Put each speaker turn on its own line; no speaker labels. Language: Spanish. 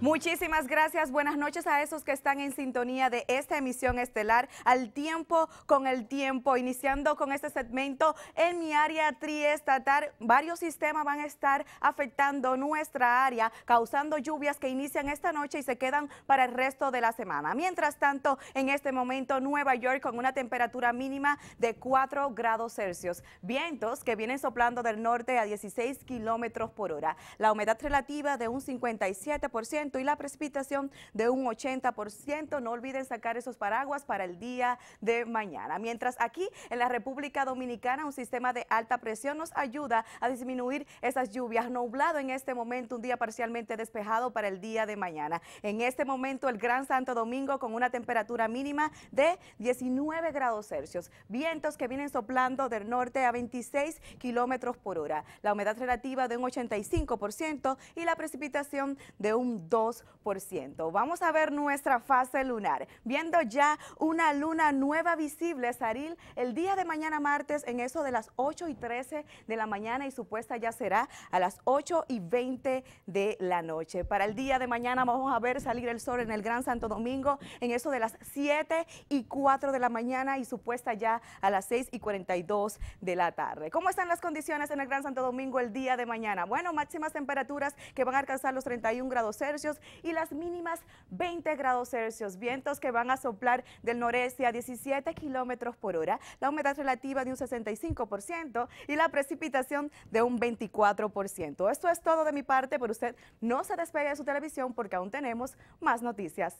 Muchísimas gracias. Buenas noches a esos que están en sintonía de esta emisión estelar al tiempo con el tiempo. Iniciando con este segmento en mi área triestatal, varios sistemas van a estar afectando nuestra área, causando lluvias que inician esta noche y se quedan para el resto de la semana. Mientras tanto, en este momento Nueva York con una temperatura mínima de 4 grados Celsius, vientos que vienen soplando del norte a 16 kilómetros por hora, la humedad relativa de un 57%, y la precipitación de un 80%. No olviden sacar esos paraguas para el día de mañana. Mientras aquí en la República Dominicana un sistema de alta presión nos ayuda a disminuir esas lluvias. Nublado en este momento, un día parcialmente despejado para el día de mañana. En este momento el Gran Santo Domingo con una temperatura mínima de 19 grados Celsius. Vientos que vienen soplando del norte a 26 kilómetros por hora. La humedad relativa de un 85% y la precipitación de un 2%. Vamos a ver nuestra fase lunar, viendo ya una luna nueva visible, Saril, el día de mañana martes en eso de las 8 y 13 de la mañana y supuesta ya será a las 8 y 20 de la noche. Para el día de mañana vamos a ver salir el sol en el Gran Santo Domingo en eso de las 7 y 4 de la mañana y supuesta ya a las 6 y 42 de la tarde. ¿Cómo están las condiciones en el Gran Santo Domingo el día de mañana? Bueno, máximas temperaturas que van a alcanzar los 31 grados Celsius y las mínimas 20 grados Celsius. Vientos que van a soplar del noreste a 17 kilómetros por hora, la humedad relativa de un 65% y la precipitación de un 24%. Esto es todo de mi parte, pero usted no se despegue de su televisión porque aún tenemos más noticias.